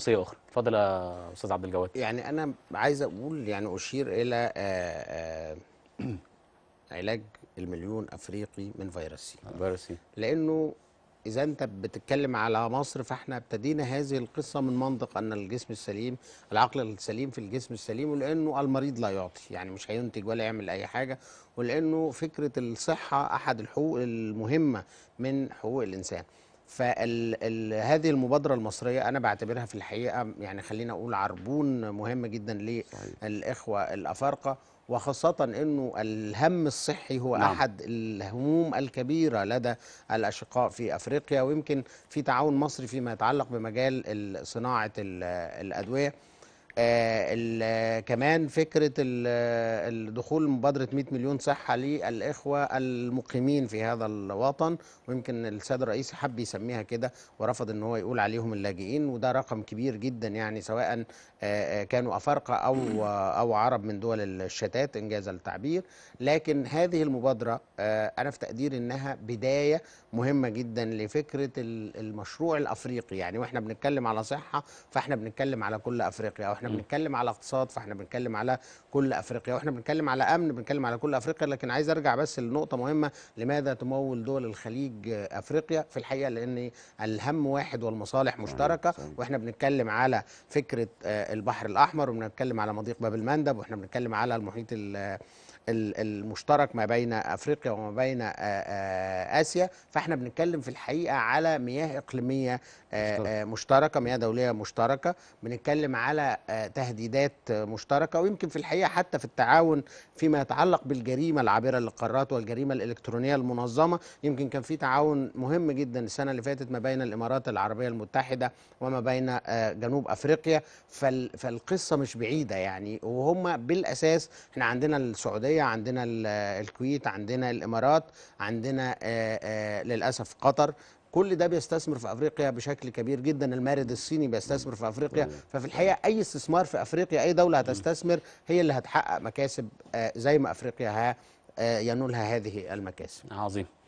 خصوصية اخرى اتفضل يا استاذ عبد الجواد يعني انا عايز اقول يعني اشير الى آآ آه، آآ آه، علاج المليون افريقي من فيروس سي آه، فيروس سي لانه اذا انت بتتكلم على مصر فاحنا ابتدينا هذه القصه من منطق ان الجسم السليم العقل السليم في الجسم السليم ولانه المريض لا يعطي يعني مش هينتج ولا يعمل اي حاجه ولانه فكره الصحه احد الحقوق المهمه من حقوق الانسان فهذه المبادره المصريه انا بعتبرها في الحقيقه يعني خلينا اقول عربون مهم جدا للاخوه الافارقه وخاصة أنه الهم الصحي هو نعم. أحد الهموم الكبيرة لدى الأشقاء في أفريقيا ويمكن في تعاون مصري فيما يتعلق بمجال صناعة الأدوية آه، كمان فكره الدخول مبادره 100 مليون صحه للاخوه المقيمين في هذا الوطن ويمكن السيد الرئيس حب يسميها كده ورفض ان هو يقول عليهم اللاجئين وده رقم كبير جدا يعني سواء آه، آه، كانوا افارقه او او عرب من دول الشتات انجاز التعبير لكن هذه المبادره انا في تقديري انها بدايه مهمه جدا لفكره المشروع الافريقي يعني واحنا بنتكلم على صحه فاحنا بنتكلم على كل افريقيا او احنا بنتكلم على اقتصاد فاحنا بنتكلم على كل افريقيا واحنا بنتكلم على امن بنتكلم على كل افريقيا لكن عايز ارجع بس لنقطه مهمه لماذا تمول دول الخليج افريقيا في الحقيقه لان الهم واحد والمصالح مشتركه واحنا بنتكلم على فكره آه، البحر الاحمر وبنتكلم على مضيق باب المندب واحنا بنتكلم على المحيط المشترك ما بين افريقيا وما بين اسيا فاحنا بنتكلم في الحقيقه على مياه اقليميه مشتركه, مياه دوليه مشتركه بنتكلم على تهديدات مشتركه ويمكن في الحقيقه حتى في التعاون فيما يتعلق بالجريمه العابره للقارات والجريمه الالكترونيه المنظمه يمكن كان في تعاون مهم جدا السنه اللي فاتت ما بين الامارات العربيه المتحده وما بين جنوب افريقيا فالقصه مش بعيده يعني وهم بالاساس احنا عندنا السعوديه السعوديه عندنا آه، الكويت عندنا الامارات عندنا آه، آه، للاسف قطر كل ده بيستثمر في افريقيا بشكل كبير جدا المارد الصيني بيستثمر في افريقيا ففي الحقيقه اي استثمار في افريقيا اي دوله هتستثمر هي اللي هتحقق مكاسب زي ما افريقيا ها ينولها هذه المكاسب عظيم